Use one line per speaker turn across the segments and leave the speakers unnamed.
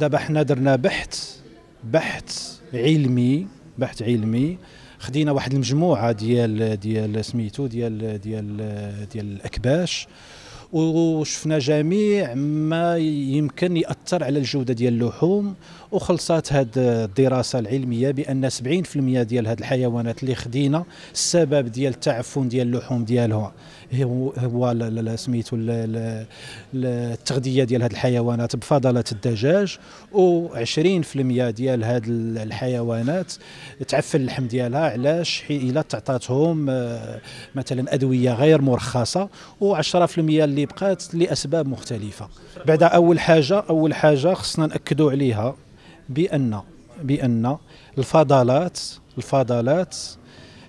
دابا حنا درنا بحث بحث علمي بحث علمي خدينا واحد المجموعه ديال ديال سميتو ديال ديال ديال الاكباش وشفنا جميع ما يمكن ياثر على الجوده ديال اللحوم وخلصت هذه الدراسه العلميه بان 70% ديال هذه الحيوانات اللي خدينا السبب ديال التعفن ديال اللحوم ديالهم هو سميتو التغذيه ديال هذه الحيوانات بفضلات الدجاج و20% ديال هذه الحيوانات تعفن اللحم ديالها علاش الا تعطاتهم آه، مثلا ادويه غير مرخصه و10% اللي اللي بقات لاسباب مختلفه بعد اول حاجه اول حاجه خصنا ناكدوا عليها بان بان الفضلات الفضلات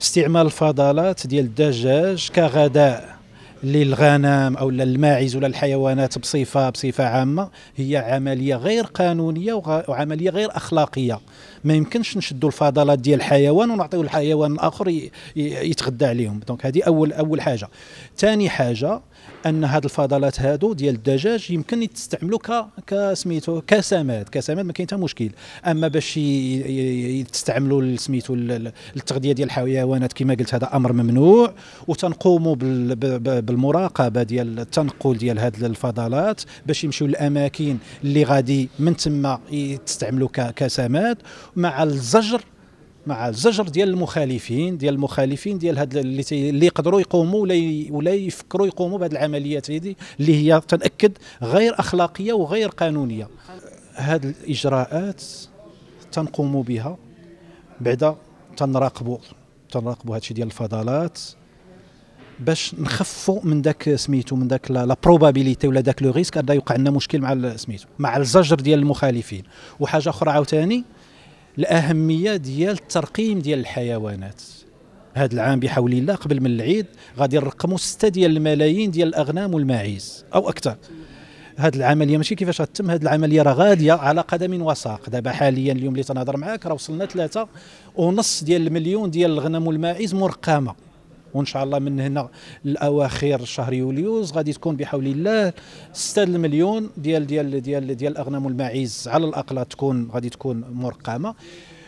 استعمال الفضلات ديال الدجاج كغذاء للغنم او للماعز ولا الحيوانات بصفه بصفه عامه هي عمليه غير قانونيه وعمليه غير اخلاقيه ما يمكنش نشدوا الفضلات ديال الحيوان ونعطيو الحيوان الاخر يتغذى عليهم دونك هذه اول اول حاجه ثاني حاجه ان هاد الفضلات هادو ديال الدجاج يمكن تستعملوا ك كسميتو كسماد كسماد ما كاين حتى مشكل اما باش تستعملوا سميتو التغذيه ديال الحيوانات كما قلت هذا امر ممنوع وتنقوموا بالمراقبه ديال التنقل ديال هاد الفضلات باش يمشيو للاماكن اللي غادي من تما تستعملوا كسماد مع الزجر مع الزجر ديال المخالفين ديال المخالفين ديال هاد اللي, اللي يقدروا يقوموا ولا ولا يفكروا يقوموا بهذه العمليات هذه اللي هي تنأكد غير اخلاقيه وغير قانونيه هاد الاجراءات تنقوموا بها بعدا تنراقبوا تنراقبوا هذا الشيء ديال الفضلات باش نخفوا من ذاك سميتو من ذاك لا بروبابيليتي ولا ذاك لو ريسك يوقع لنا مشكل مع سميتو مع الزجر ديال المخالفين وحاجه اخرى عاوتاني الاهميه ديال الترقيم ديال الحيوانات هذا العام بحول الله قبل من العيد غادي نرقموا 6 ديال الملايين ديال الاغنام والماعز او اكثر هذه العمليه ماشي كيفاش غتتم هذه العمليه راه غاديه على قدم وساق دابا حاليا اليوم اللي تنهضر معاك راه وصلنا ثلاثة ونص ديال المليون ديال الغنم والماعز مرقمه وان شاء الله من هنا لاواخر شهر يوليوز غادي تكون بحول الله 6 المليون ديال ديال ديال ديال الاغنام والماعز على الاقل تكون غادي تكون مرقمه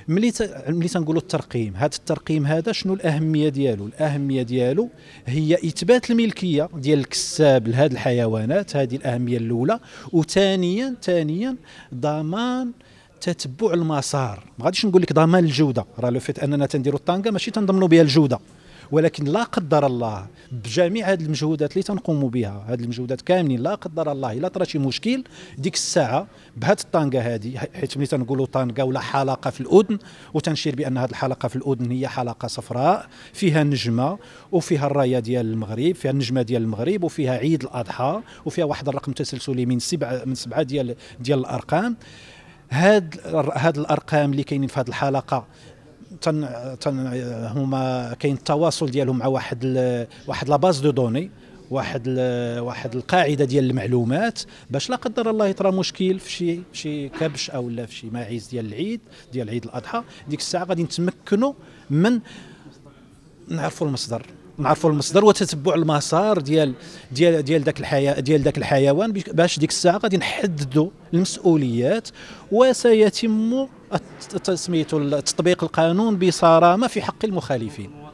ملي ملي تنقولوا الترقيم هذا الترقيم هذا شنو الاهميه ديالو الاهميه ديالو هي اثبات الملكيه ديال الكساب لهاد الحيوانات هذه الاهميه الاولى وثانيا ثانيا ضمان تتبع المسار ما غاديش نقول لك ضمان الجوده راه لو فيت اننا تنديروا الطانقه ماشي تنضمنوا بها الجوده ولكن لا قدر الله بجميع هذه المجهودات اللي تنقوم بها هذه المجهودات كاملين لا قدر الله الا طرا شي مشكل ديك الساعه بهاد الطانقه هذه حيت ملي تنقولوا طانقه ولا حلقه في الاذن وتنشير بان هذه الحلقه في الاذن هي حلقه صفراء فيها نجمه وفيها الرايه ديال المغرب فيها النجمه ديال المغرب وفيها عيد الاضحى وفيها واحد الرقم تسلسلي من سبعه من سبعه ديال ديال الارقام هاد هاد الارقام اللي كاينين في هاد الحلقه تن تن هما كاين التواصل ديالهم مع واحد ال واحد لاباز دو دوني واحد ال واحد القاعده ديال المعلومات باش لا قدر الله يطرا مشكل في شي في شي كبش او لا في شي ماعز ديال العيد ديال عيد الاضحى ديك الساعه غادي نتمكنوا من نعرفوا المصدر نعرفوا المصدر وتتبع المسار ديال ديال ديال ذاك الحيا ديال ذاك الحيوان باش ديك الساعه غادي نحددوا المسؤوليات وسيتم تسميه تطبيق القانون بصرامة في حق المخالفين